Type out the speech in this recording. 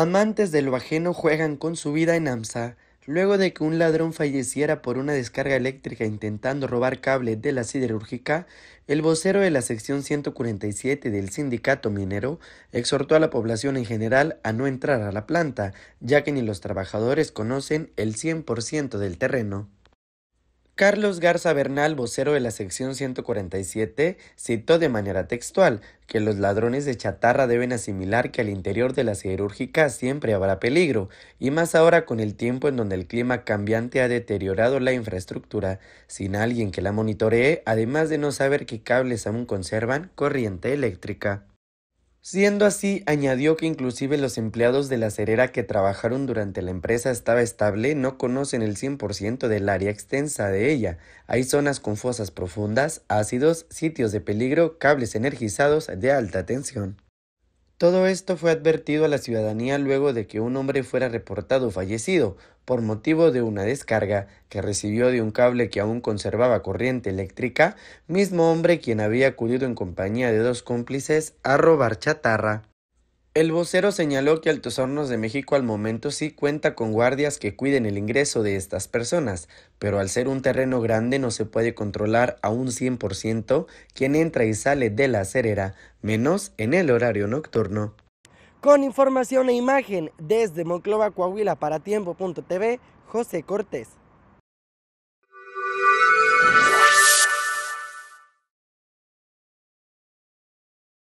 Amantes de lo ajeno juegan con su vida en AMSA. Luego de que un ladrón falleciera por una descarga eléctrica intentando robar cable de la siderúrgica, el vocero de la sección 147 del sindicato minero exhortó a la población en general a no entrar a la planta, ya que ni los trabajadores conocen el 100% del terreno. Carlos Garza Bernal, vocero de la sección 147, citó de manera textual que los ladrones de chatarra deben asimilar que al interior de la siderúrgica siempre habrá peligro, y más ahora con el tiempo en donde el clima cambiante ha deteriorado la infraestructura, sin alguien que la monitoree, además de no saber qué cables aún conservan corriente eléctrica. Siendo así, añadió que inclusive los empleados de la cerera que trabajaron durante la empresa estaba estable no conocen el 100% del área extensa de ella. Hay zonas con fosas profundas, ácidos, sitios de peligro, cables energizados de alta tensión. Todo esto fue advertido a la ciudadanía luego de que un hombre fuera reportado fallecido por motivo de una descarga que recibió de un cable que aún conservaba corriente eléctrica, mismo hombre quien había acudido en compañía de dos cómplices a robar chatarra. El vocero señaló que Altos Hornos de México al momento sí cuenta con guardias que cuiden el ingreso de estas personas, pero al ser un terreno grande no se puede controlar a un 100% quien entra y sale de la acerera, menos en el horario nocturno. Con información e imagen desde Monclova, Coahuila para Tiempo.tv, José Cortés.